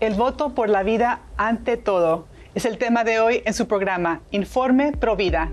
El voto por la vida ante todo es el tema de hoy en su programa Informe Pro Vida.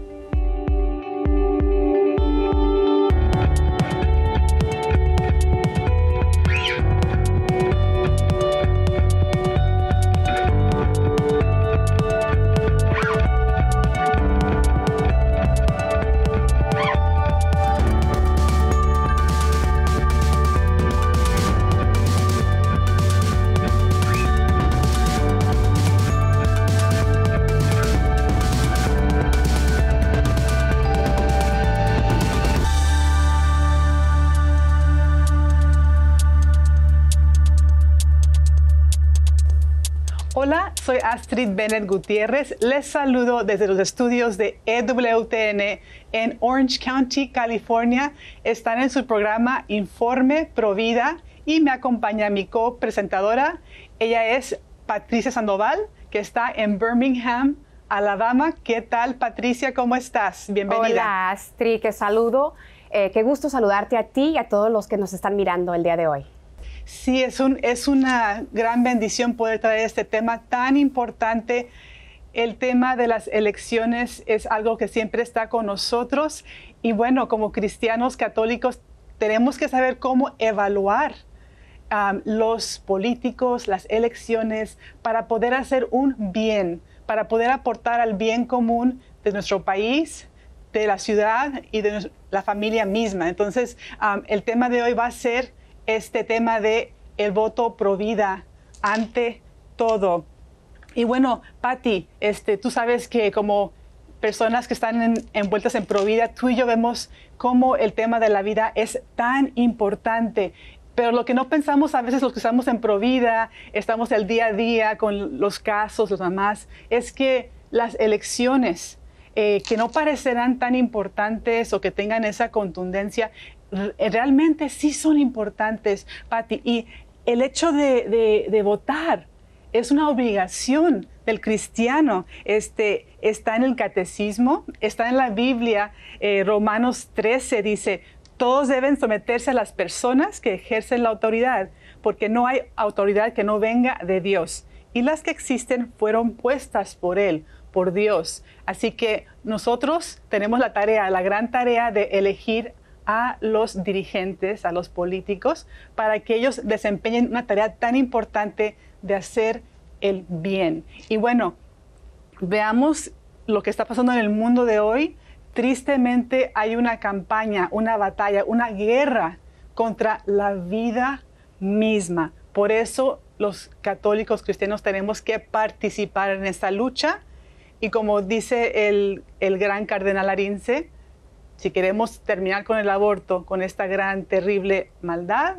Bennett Gutiérrez. Les saludo desde los estudios de EWTN en Orange County, California. Están en su programa Informe Provida y me acompaña mi copresentadora. Ella es Patricia Sandoval, que está en Birmingham, Alabama. ¿Qué tal, Patricia? ¿Cómo estás? Bienvenida. Hola, Astrid, qué saludo. Eh, qué gusto saludarte a ti y a todos los que nos están mirando el día de hoy. Sí, es, una gran bendición poder traer este tema tan importante. El tema de las elecciones es algo que siempre está con nosotros y bueno, como cristianos católicos tenemos que saber cómo evaluar los políticos, las elecciones, para poder hacer un bien, para poder aportar al bien común de nuestro país, de la ciudad y de la familia misma. Entonces, el tema de hoy va a ser este tema de el voto pro vida ante todo. Y bueno, Patty, este, tú sabes que como personas que están envueltas en pro vida, tú y yo vemos cómo el tema de la vida es tan importante. Pero lo que no pensamos a veces, los que estamos en pro vida, estamos el día a día con los casos, los mamás, es que las elecciones eh, que no parecerán tan importantes o que tengan esa contundencia, eh, realmente sí son importantes, Patti. Y el hecho de, votar es una obligación del cristiano. Este, está en el catecismo, está en la Biblia. Eh, Romanos 13 dice, todos deben someterse a las personas que ejercen la autoridad, porque no hay autoridad que no venga de Dios. Y las que existen fueron puestas por Él, por Dios. Así que nosotros tenemos la tarea, la gran tarea de elegir a los dirigentes, a los políticos, para que ellos desempeñen una tarea tan importante de hacer el bien. Y bueno, veamos lo que está pasando en el mundo de hoy. Tristemente hay una campaña, una batalla, una guerra contra la vida misma. Por eso los católicos cristianos tenemos que participar en esta lucha. Y como dice el, gran cardenal Arince, si queremos terminar con el aborto, con esta gran, terrible maldad,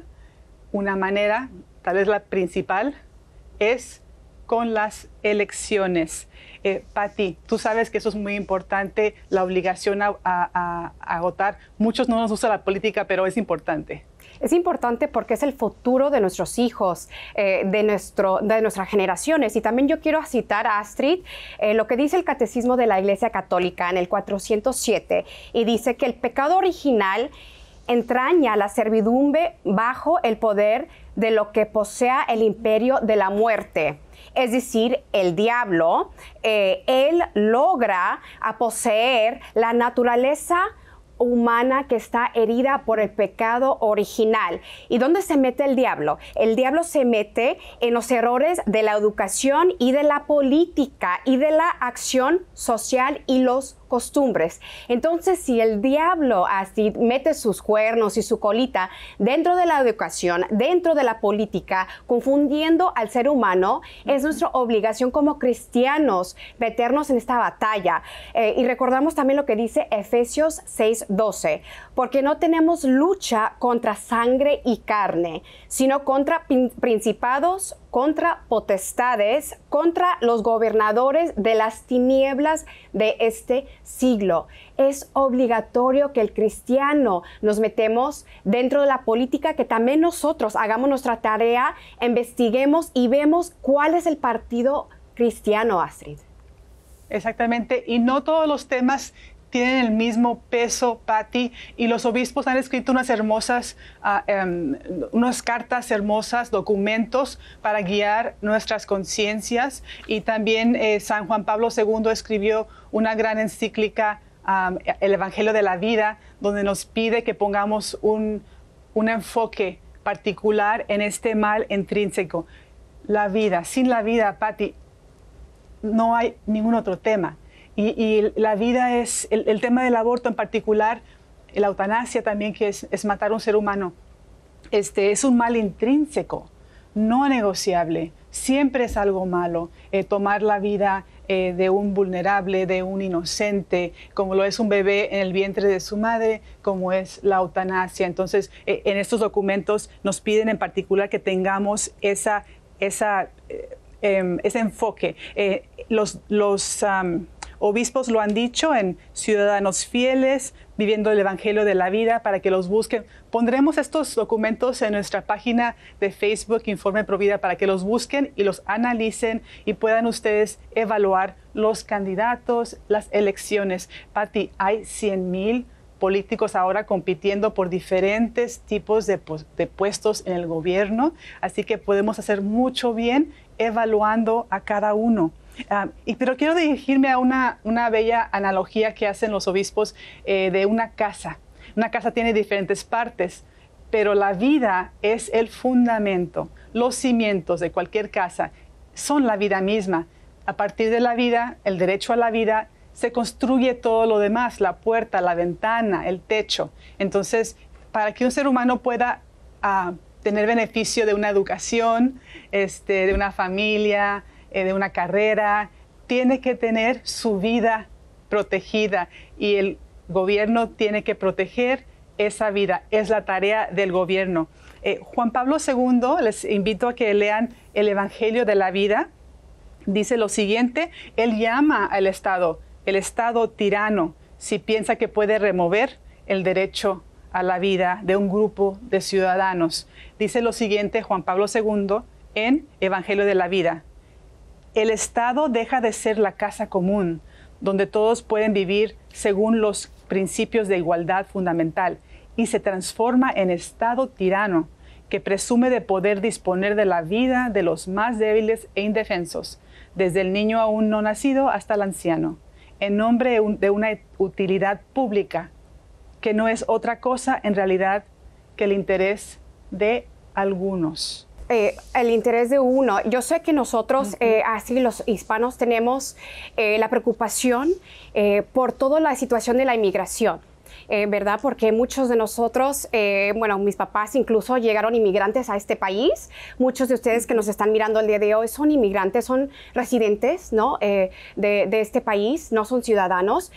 una manera, tal vez la principal, es con las elecciones. Eh, Patti, tú sabes que eso es muy importante, la obligación a, agotar. votar. Muchos no nos gusta la política, pero es importante. Es importante porque es el futuro de nuestros hijos, eh, de, nuestro, de nuestras generaciones. Y también yo quiero citar a Astrid eh, lo que dice el Catecismo de la Iglesia Católica en el 407 y dice que el pecado original entraña la servidumbre bajo el poder de lo que posea el imperio de la muerte es decir, el diablo, eh, él logra poseer la naturaleza humana que está herida por el pecado original. ¿Y dónde se mete el diablo? El diablo se mete en los errores de la educación y de la política y de la acción social y los costumbres. Entonces, si el diablo así mete sus cuernos y su colita dentro de la educación, dentro de la política, confundiendo al ser humano, es nuestra obligación como cristianos meternos en esta batalla. Eh, y recordamos también lo que dice Efesios 6:12, porque no tenemos lucha contra sangre y carne, sino contra principados, contra potestades, contra los gobernadores de las tinieblas de este siglo. Es obligatorio que el cristiano nos metemos dentro de la política, que también nosotros hagamos nuestra tarea, investiguemos y vemos cuál es el partido cristiano, Astrid. Exactamente, y no todos los temas tienen el mismo peso, Patti, y los obispos han escrito unas hermosas, ah, em, unas cartas hermosas, documentos para guiar nuestras conciencias. Y también eh, San Juan Pablo II escribió una gran encíclica, El Evangelio de la Vida, donde nos pide que pongamos un, un enfoque particular en este mal intrínseco. La vida, sin la vida, Patti, no hay ningún otro tema y, la vida es, el, tema del aborto en particular, la eutanasia también, que es, matar a un ser humano, este, es un mal intrínseco, no negociable. Siempre es algo malo eh, tomar la vida eh, de un vulnerable, de un inocente, como lo es un bebé en el vientre de su madre, como es la eutanasia. Entonces, eh, en estos documentos nos piden en particular que tengamos esa, esa, em, ese enfoque. los, los Obispos lo han dicho en Ciudadanos Fieles, Viviendo el Evangelio de la Vida, para que los busquen. Pondremos estos documentos en nuestra página de Facebook, Informe Provida, para que los busquen y los analicen y puedan ustedes evaluar los candidatos, las elecciones. Pati, hay 100 mil políticos ahora compitiendo por diferentes tipos de, puestos en el gobierno, así que podemos hacer mucho bien evaluando a cada uno. Ah, pero quiero dirigirme a una, bella analogía que hacen los obispos eh, de una casa. Una casa tiene diferentes partes, pero la vida es el fundamento. Los cimientos de cualquier casa son la vida misma. A partir de la vida, el derecho a la vida, se construye todo lo demás, la puerta, la ventana, el techo. Entonces, para que un ser humano pueda ah, tener beneficio de una educación, este, de una familia, eh, de una carrera, tiene que tener su vida protegida y el gobierno tiene que proteger esa vida, es la tarea del gobierno. Eh, Juan Pablo II, les invito a que lean el Evangelio de la Vida, dice lo siguiente, él llama al Estado, el Estado tirano, si piensa que puede remover el derecho a la vida de un grupo de ciudadanos. Dice lo siguiente Juan Pablo II en Evangelio de la Vida, el Estado deja de ser la casa común, donde todos pueden vivir según los principios de igualdad fundamental, y se transforma en Estado tirano, que presume de poder disponer de la vida de los más débiles e indefensos, desde el niño aún no nacido hasta el anciano, en nombre de una utilidad pública, que no es otra cosa en realidad que el interés de algunos. Eh, el interés de uno. Yo sé que nosotros, eh, así los hispanos, tenemos eh, la preocupación por toda la situación de la inmigración. ¿Verdad? Porque muchos de nosotros, bueno, mis papás incluso llegaron inmigrantes a este país. Muchos de ustedes que nos están mirando el día de hoy son inmigrantes, son residentes, ¿no? De, de este país, no son ciudadanos.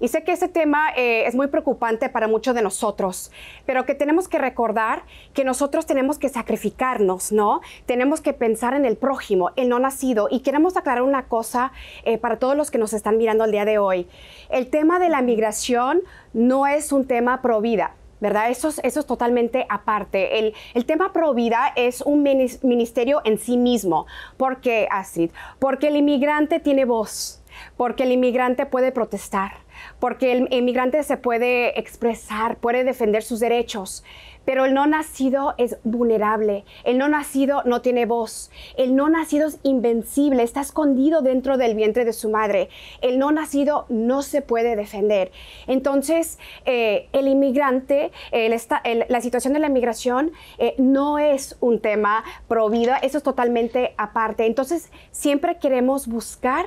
Y sé que ese tema eh, es muy preocupante para muchos de nosotros, pero que tenemos que recordar que nosotros tenemos que sacrificarnos, ¿no? Tenemos que pensar en el prójimo, el no nacido. Y queremos aclarar una cosa eh, para todos los que nos están mirando el día de hoy. El tema de la migración no es un tema pro vida. ¿verdad? Eso es, totalmente aparte. El, tema pro vida es un ministerio en sí mismo. ¿Por qué, Astrid? Porque el inmigrante tiene voz, porque el inmigrante puede protestar porque el inmigrante se puede expresar, puede defender sus derechos, pero el no nacido es vulnerable, el no nacido no tiene voz, el no nacido es invencible, está escondido dentro del vientre de su madre, el no nacido no se puede defender. Entonces, eh, el inmigrante, la situación de la inmigración eh, no es un tema prohibido. vida, eso es totalmente aparte. Entonces, siempre queremos buscar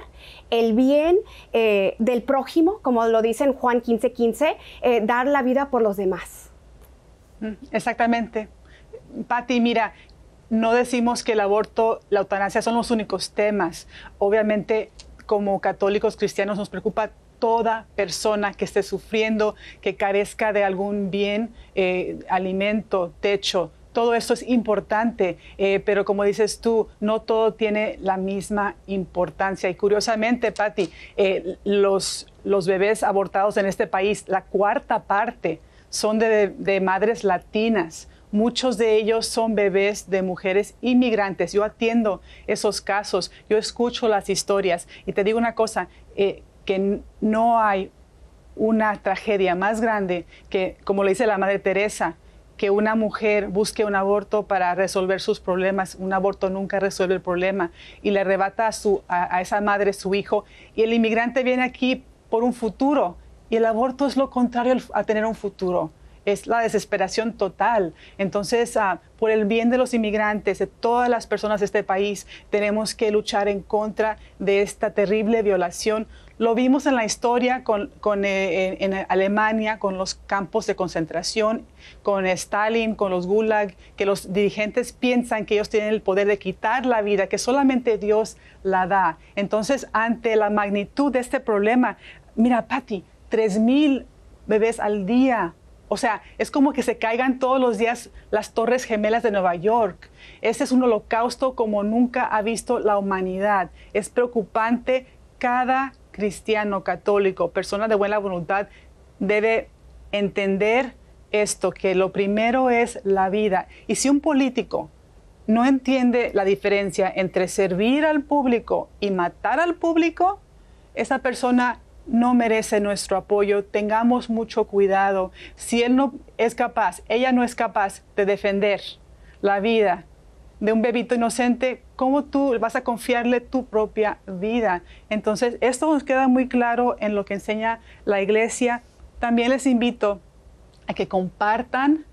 el bien eh, del prójimo, como lo dice en Juan 15:15, dar la vida por los demás. Mm, exactamente. Patti, mira, no decimos que el aborto, la eutanasia son los únicos temas. Obviamente, como católicos cristianos nos preocupa toda persona que esté sufriendo, que carezca de algún bien, eh, alimento, techo. Todo esto es importante, eh, pero como dices tú, no todo tiene la misma importancia. Y curiosamente, Patti, eh, los bebés abortados en este país, la cuarta parte son de, madres latinas. Muchos de ellos son bebés de mujeres inmigrantes. Yo atiendo esos casos, yo escucho las historias y te digo una cosa, eh, que no hay una tragedia más grande que, como le dice la Madre Teresa, que una mujer busque un aborto para resolver sus problemas. Un aborto nunca resuelve el problema y le arrebata a esa madre su hijo. Y el inmigrante viene aquí por un futuro y el aborto es lo contrario a tener un futuro es la desesperación total. Entonces, ah, por el bien de los inmigrantes, de todas las personas de este país, tenemos que luchar en contra de esta terrible violación. Lo vimos en la historia con, con eh, en, en, Alemania, con los campos de concentración, con Stalin, con los gulag, que los dirigentes piensan que ellos tienen el poder de quitar la vida, que solamente Dios la da. Entonces, ante la magnitud de este problema, mira, Patti, 3.000 bebés al día. O sea, es como que se caigan todos los días las Torres Gemelas de Nueva York. Este es un holocausto como nunca ha visto la humanidad. Es preocupante cada cristiano, católico, persona de buena voluntad debe entender esto, que lo primero es la vida. Y si un político no entiende la diferencia entre servir al público y matar al público, esa persona no merece nuestro apoyo, tengamos mucho cuidado. Si él no es capaz, ella no es capaz de defender la vida de un bebito inocente, ¿cómo tú vas a confiarle tu propia vida? Entonces, esto nos queda muy claro en lo que enseña la iglesia. También les invito a que compartan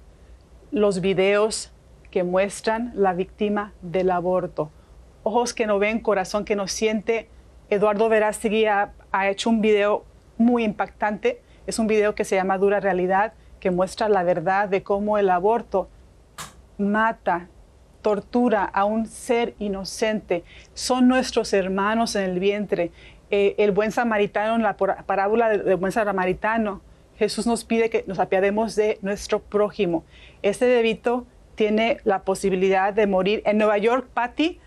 los videos que muestran la víctima del aborto. Ojos que no ven, corazón que no siente. Eduardo Verástegui guía ha hecho un video muy impactante. Es un video que se llama Dura Realidad, que muestra la verdad de cómo el aborto mata, tortura a un ser inocente. Son nuestros hermanos en el vientre. Eh, el buen samaritano, la parábola del buen samaritano, Jesús nos pide que nos apiademos de nuestro prójimo. Este debito tiene la posibilidad de morir. En Nueva York, Patty,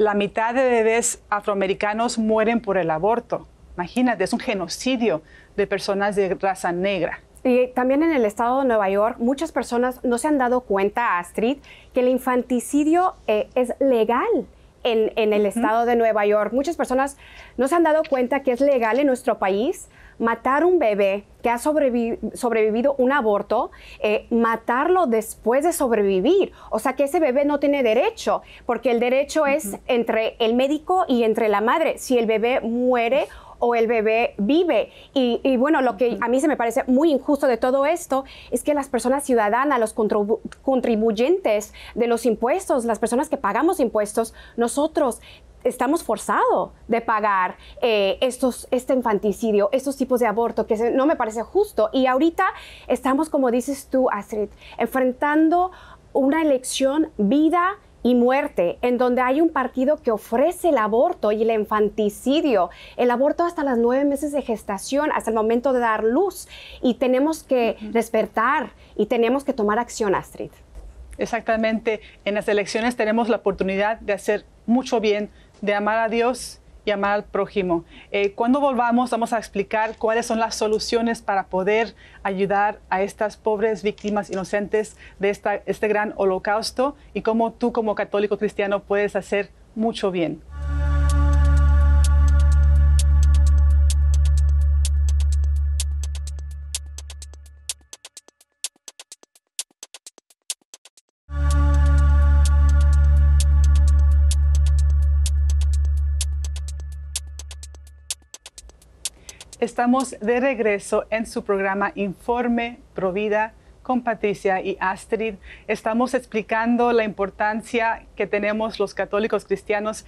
la mitad de bebés afroamericanos mueren por el aborto. Imagínate, es un genocidio de personas de raza negra. Y también en el estado de Nueva York, muchas personas no se han dado cuenta, Astrid, que el infanticidio eh, es legal. En, el estado de Nueva York. Muchas personas no se han dado cuenta que es legal en nuestro país matar un bebé que ha sobrevivido un aborto, eh, matarlo después de sobrevivir. O sea que ese bebé no tiene derecho, porque el derecho es entre el médico y entre la madre. Si el bebé muere o el bebé vive. Y, bueno, lo que a mí se me parece muy injusto de todo esto es que las personas ciudadanas, los contribuyentes de los impuestos, las personas que pagamos impuestos, nosotros estamos forzados de pagar eh, estos, este infanticidio, estos tipos de aborto, que no me parece justo. Y ahorita estamos, como dices tú, Astrid, enfrentando una elección vida y muerte, en donde hay un partido que ofrece el aborto y el infanticidio, el aborto hasta las nueve meses de gestación, hasta el momento de dar luz. Y tenemos que despertar y tenemos que tomar acción, Astrid. Exactamente, en las elecciones tenemos la oportunidad de hacer mucho bien de amar a Dios y amar al prójimo. Eh, cuando volvamos vamos a explicar cuáles son las soluciones para poder ayudar a estas pobres víctimas inocentes de este gran holocausto y cómo tú como católico cristiano puedes hacer mucho bien. Estamos de regreso en su programa Informe Provida con Patricia y Astrid. Estamos explicando la importancia que tenemos los católicos cristianos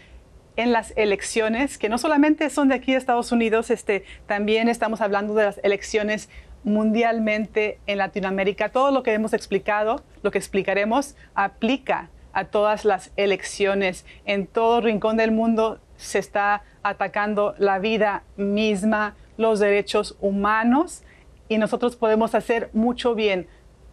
en las elecciones, que no solamente son de aquí de Estados Unidos, este, también estamos hablando de las elecciones mundialmente en Latinoamérica. Todo lo que hemos explicado, lo que explicaremos, aplica a todas las elecciones. En todo rincón del mundo se está atacando la vida misma, los derechos humanos y nosotros podemos hacer mucho bien.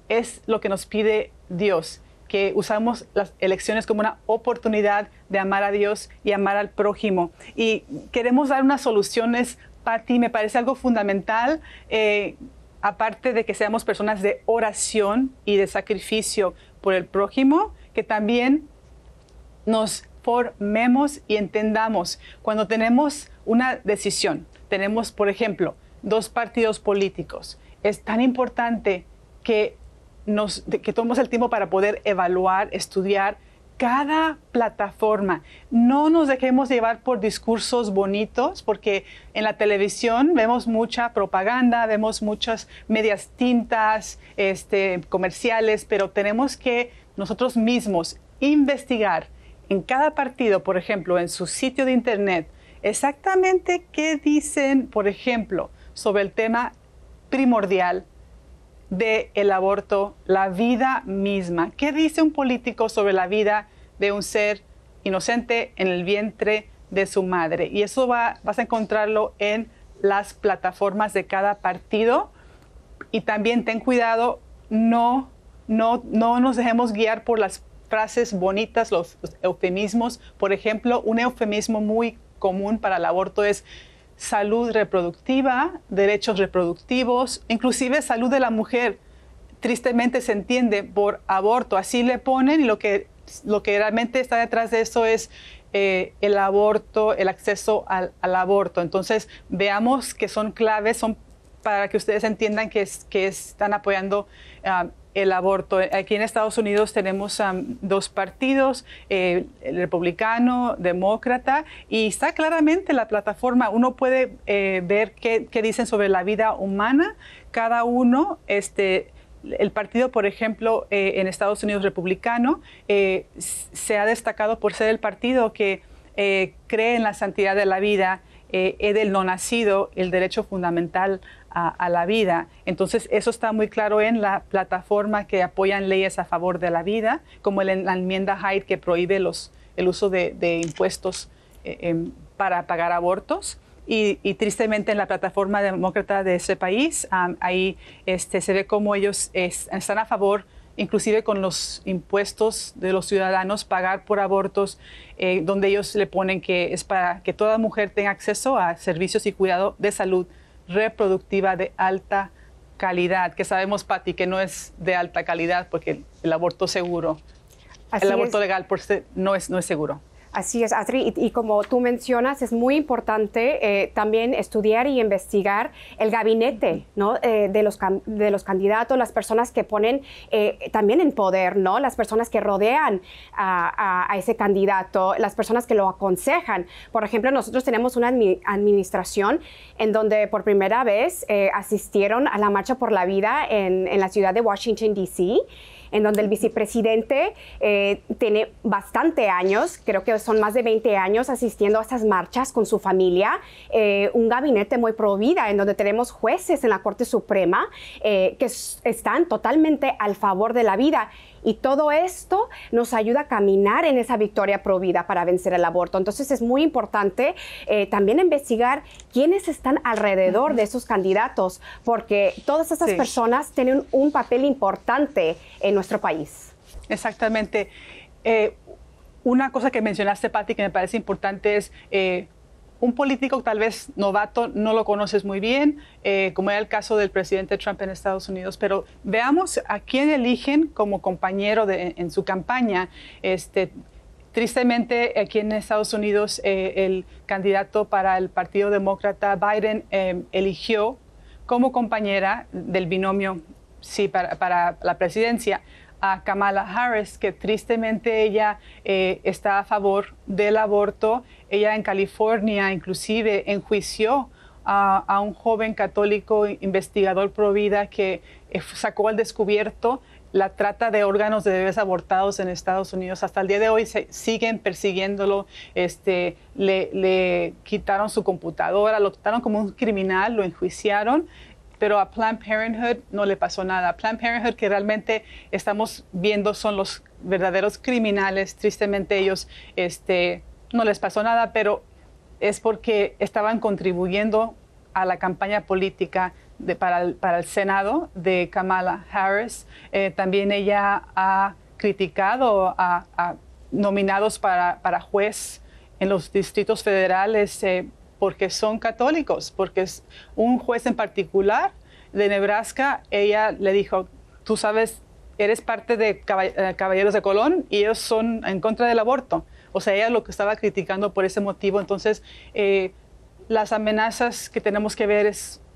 Es lo que nos pide Dios, que usamos las elecciones como una oportunidad de amar a Dios y amar al prójimo. Y queremos dar unas soluciones, ti me parece algo fundamental. Eh, aparte de que seamos personas de oración y de sacrificio por el prójimo, que también nos formemos y entendamos. Cuando tenemos una decisión, tenemos, por ejemplo, dos partidos políticos, es tan importante que, que tomemos el tiempo para poder evaluar, estudiar, cada plataforma. No nos dejemos llevar por discursos bonitos, porque en la televisión vemos mucha propaganda, vemos muchas medias tintas, este, comerciales, pero tenemos que nosotros mismos investigar, en cada partido, por ejemplo, en su sitio de internet, exactamente qué dicen, por ejemplo, sobre el tema primordial del el aborto, la vida misma. ¿Qué dice un político sobre la vida de un ser inocente en el vientre de su madre? Y eso vas a encontrarlo en las plataformas de cada partido. Y también ten cuidado, no, no, no nos dejemos guiar por las frases bonitas, los, eufemismos. Por ejemplo, un eufemismo muy común para el aborto es salud reproductiva, derechos reproductivos, inclusive salud de la mujer. Tristemente se entiende por aborto, así le ponen y lo que, lo que realmente está detrás de eso es eh, el aborto, el acceso al, aborto. Entonces veamos que son claves, son para que ustedes entiendan que, están apoyando ah, el aborto. Aquí en Estados Unidos tenemos ah, dos partidos, eh, el republicano, demócrata, y está claramente la plataforma. Uno puede eh, ver qué, dicen sobre la vida humana. Cada uno, este, el partido, por ejemplo, eh, en Estados Unidos republicano, se ha destacado por ser el partido que cree en la santidad de la vida, es del no nacido, el derecho fundamental a, la vida. Entonces, eso está muy claro en la plataforma que apoyan leyes a favor de la vida, como la enmienda Hyde que prohíbe los, el uso de, impuestos eh, em, para pagar abortos. Y, tristemente en la plataforma demócrata de ese país, ahí este, se ve cómo ellos están a favor inclusive con los impuestos de los ciudadanos, pagar por abortos, eh, donde ellos le ponen que es para que toda mujer tenga acceso a servicios y cuidado de salud reproductiva de alta calidad, que sabemos, Patti, que no es de alta calidad porque el, aborto seguro, el aborto legal por, no, es, no es seguro. Así es, Adri, y, como tú mencionas, es muy importante eh, también estudiar y investigar el gabinete eh, de, los candidatos, las personas que ponen eh, también en poder, ¿no? las personas que rodean a, ese candidato, las personas que lo aconsejan. Por ejemplo, nosotros tenemos una administración en donde por primera vez asistieron a la Marcha por la Vida en la ciudad de Washington, D.C en donde el vicepresidente eh, tiene bastante años, creo que son más de 20 años asistiendo a estas marchas con su familia, eh, un gabinete muy vida, en donde tenemos jueces en la Corte Suprema eh, que están totalmente al favor de la vida y todo esto nos ayuda a caminar en esa victoria provida para vencer el aborto. Entonces es muy importante eh, también investigar quiénes están alrededor de esos candidatos, porque todas esas personas tienen un papel importante en nuestro país. Exactamente. Eh, una cosa que mencionaste, Patti, que me parece importante es... Eh, un político tal vez novato no lo conoces muy bien, eh, como era el caso del presidente Trump en Estados Unidos, pero veamos a quién eligen como compañero en, su campaña. Este, tristemente, aquí en Estados Unidos, eh, el candidato para el Partido Demócrata, Biden, em, eligió como compañera del binomio sí, para, la presidencia a Kamala Harris, que tristemente ella eh, está a favor del aborto ella en California inclusive enjuició a, un joven católico investigador pro vida que eh, sacó al descubierto la trata de órganos de bebés abortados en Estados Unidos. Hasta el día de hoy se, siguen persiguiéndolo. Este, le, quitaron su computadora, lo trataron como un criminal, lo enjuiciaron. Pero a Planned Parenthood no le pasó nada. Planned Parenthood, que realmente estamos viendo, son los verdaderos criminales. Tristemente ellos este, no les pasó nada, pero es porque estaban contribuyendo a la campaña política para, el, Senado de Kamala Harris. Eh, también ella ha criticado a, nominados para, juez en los distritos federales eh, porque son católicos, porque un juez en particular de Nebraska, ella le dijo, tú sabes, eres parte de eh, Caballeros de Colón y ellos son en contra del aborto. O sea, ella lo que estaba criticando por ese motivo. Entonces, eh, las amenazas que tenemos que ver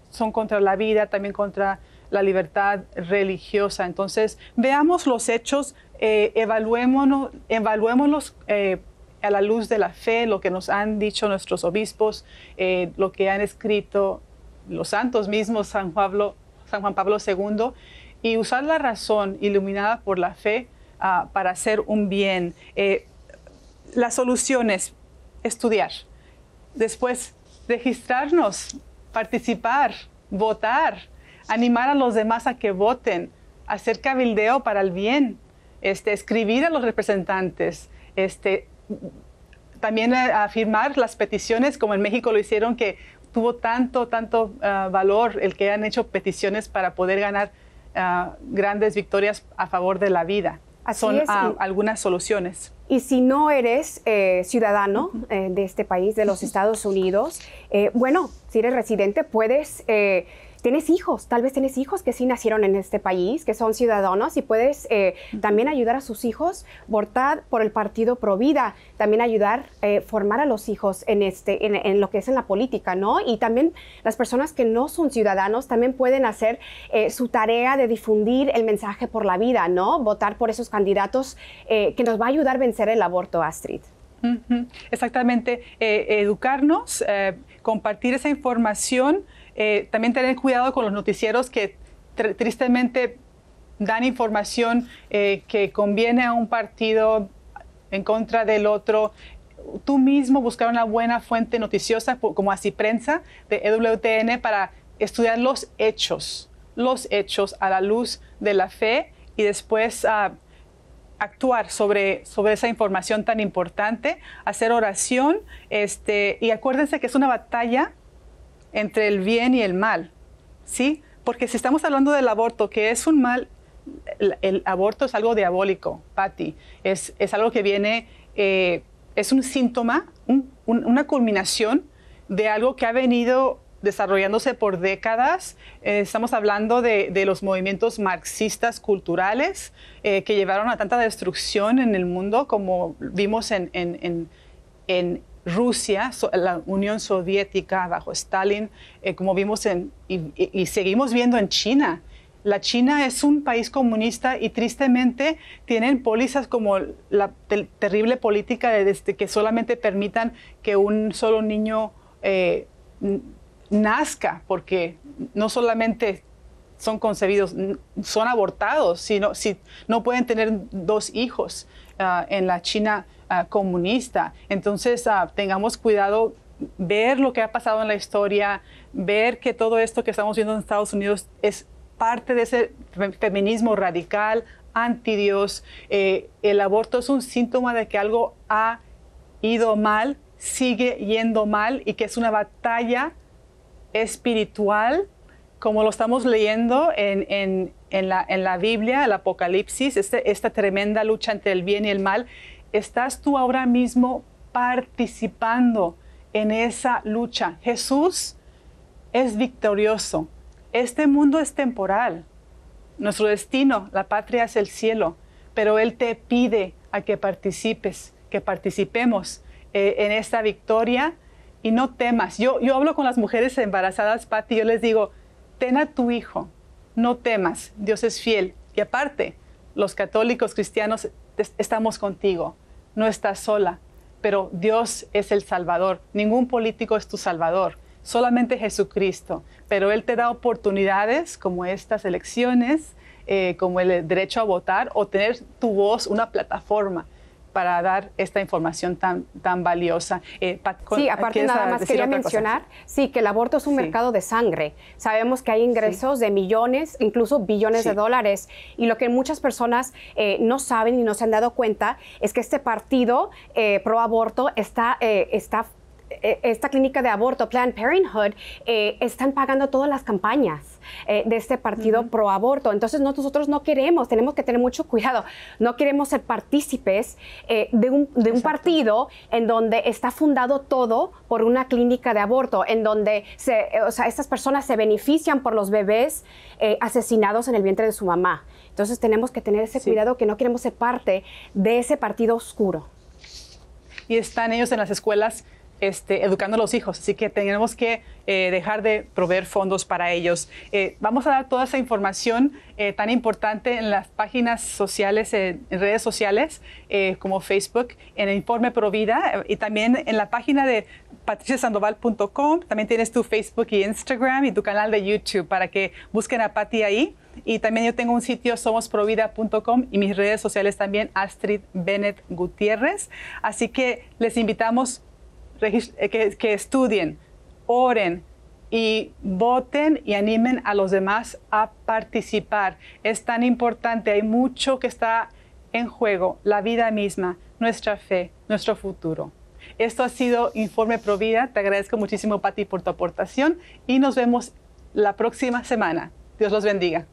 son contra la vida, también contra la libertad religiosa. Entonces, veamos los hechos, eh, evaluémonos, evaluémoslos eh, a la luz de la fe, lo que nos han dicho nuestros obispos, lo que han escrito los santos mismos, San, Pablo, San Juan Pablo II, y usar la razón iluminada por la fe ah, para hacer un bien la solución es estudiar, después registrarnos, participar, votar, animar a los demás a que voten, hacer cabildeo para el bien, este, escribir a los representantes, este, también eh, a, firmar las peticiones, como en México lo hicieron, que tuvo tanto, tanto eh, valor el que han hecho peticiones para poder ganar eh, grandes victorias a favor de la vida son algunas soluciones. Y si no eres eh, ciudadano eh, de este país, de los Estados Unidos, eh, bueno, si eres residente puedes Tienes hijos, tal vez tienes hijos que sí nacieron en este país, que son ciudadanos y puedes eh, también ayudar a sus hijos, votar por el partido Pro Vida, también ayudar, eh, formar a los hijos en, este, en, lo que es en la política, ¿no? Y también las personas que no son ciudadanos también pueden hacer eh, su tarea de difundir el mensaje por la vida, ¿no? Votar por esos candidatos que nos va a ayudar a vencer el aborto, Astrid. Exactamente, educarnos, compartir esa información, eh, también tener cuidado con los noticieros que tristemente dan información eh, que conviene a un partido en contra del otro. Tú mismo buscar una buena fuente noticiosa, como así prensa de EWTN, para estudiar los hechos, los hechos a la luz de la fe y después ah, actuar sobre, sobre esa información tan importante, hacer oración, este, y acuérdense que es una batalla entre el bien y el mal, ¿sí? Porque si estamos hablando del aborto, que es un mal, el, aborto es algo diabólico, Patti, es, es algo que viene, eh, es un síntoma, una culminación de algo que ha venido desarrollándose por décadas. Eh, estamos hablando de, los movimientos marxistas culturales eh, que llevaron a tanta destrucción en el mundo como vimos en, en, en, en Rusia, la Unión Soviética bajo Stalin, eh, como vimos en, y, seguimos viendo en China. La China es un país comunista y tristemente tienen pólizas como la terrible política de, que solamente permitan que un solo niño nazca, porque no solamente son concebidos, son abortados, sino si no pueden tener dos hijos ah, en la China ah, comunista. Entonces, ah, tengamos cuidado, ver lo que ha pasado en la historia, ver que todo esto que estamos viendo en Estados Unidos es parte de ese feminismo radical, anti Dios. Eh, el aborto es un síntoma de que algo ha ido mal, sigue yendo mal y que es una batalla espiritual, como lo estamos leyendo en, la, en Biblia, el Apocalipsis, este, esta tremenda lucha entre el bien y el mal, estás tú ahora mismo participando en esa lucha. Jesús es victorioso. Este mundo es temporal. Nuestro destino, la patria es el cielo, pero Él te pide a que participes, que participemos eh, en esta victoria y no temas. Yo, yo hablo con las mujeres embarazadas, Pati, yo les digo, ten a tu hijo, no temas, Dios es fiel. Y aparte, los católicos cristianos estamos contigo, no estás sola, pero Dios es el Salvador, ningún político es tu Salvador, solamente Jesucristo, pero Él te da oportunidades como estas elecciones, eh, como el derecho a votar o tener tu voz, una plataforma para dar esta información tan, tan valiosa. Eh, sí, aparte nada más quería mencionar, sí, que el aborto es un mercado de sangre. Sabemos que hay ingresos de millones, incluso billones de dólares. Y lo que muchas personas eh, no saben y no se han dado cuenta es que este partido eh, pro aborto está, está eh, esta clínica de aborto, Planned Parenthood, eh, están pagando todas las campañas eh, de este partido pro aborto. Entonces nosotros no queremos, tenemos que tener mucho cuidado, no queremos ser partícipes de, un, partido en donde está fundado todo por una clínica de aborto, en donde estas personas se benefician por los bebés asesinados en el vientre de su mamá. Entonces tenemos que tener ese cuidado que no queremos ser parte de ese partido oscuro. Y están ellos en las escuelas este, educando a los hijos, así que tenemos que eh, dejar de proveer fondos para ellos. Eh, vamos a dar toda esa información eh, tan importante en las páginas sociales, en, redes sociales como Facebook, en el Informe Provida y también en la página de patriciasandoval.com. También tienes tu Facebook y Instagram y tu canal de YouTube para que busquen a Patti ahí. Y también yo tengo un sitio somosprovida.com y mis redes sociales también Astrid Bennett Gutiérrez. Así que les invitamos eh, que, estudien, oren, y voten y animen a los demás a participar. Es tan importante, hay mucho que está en juego, la vida misma, nuestra fe, nuestro futuro. Esto ha sido Informe Provida. Te agradezco muchísimo, Patti, por tu aportación y nos vemos la próxima semana. Dios los bendiga.